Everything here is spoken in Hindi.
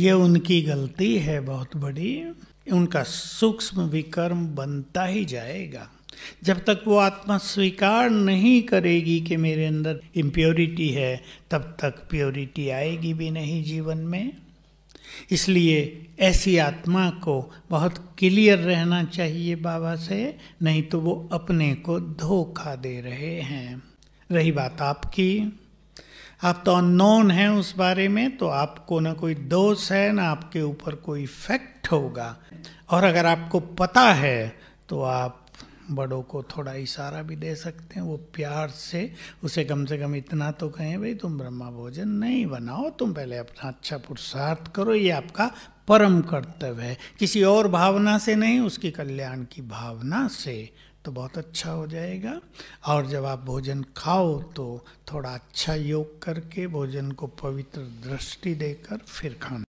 ये उनकी गलती है बहुत बड़ी उनका सूक्ष्म विकर्म बनता ही जाएगा जब तक वो आत्मा स्वीकार नहीं करेगी कि मेरे अंदर इम्प्योरिटी है तब तक प्योरिटी आएगी भी नहीं जीवन में इसलिए ऐसी आत्मा को बहुत क्लियर रहना चाहिए बाबा से नहीं तो वो अपने को धोखा दे रहे हैं रही बात आपकी आप तो अननोन हैं उस बारे में तो आपको ना कोई दोष है ना आपके ऊपर कोई इफेक्ट होगा और अगर आपको पता है तो आप बड़ों को थोड़ा इशारा भी दे सकते हैं वो प्यार से उसे कम से कम इतना तो कहें भाई तुम ब्रह्मा भोजन नहीं बनाओ तुम पहले अपना अच्छा पुरुषार्थ करो ये आपका परम कर्तव्य है किसी और भावना से नहीं उसकी कल्याण की भावना से तो बहुत अच्छा हो जाएगा और जब आप भोजन खाओ तो थोड़ा अच्छा योग करके भोजन को पवित्र दृष्टि देकर फिर खाना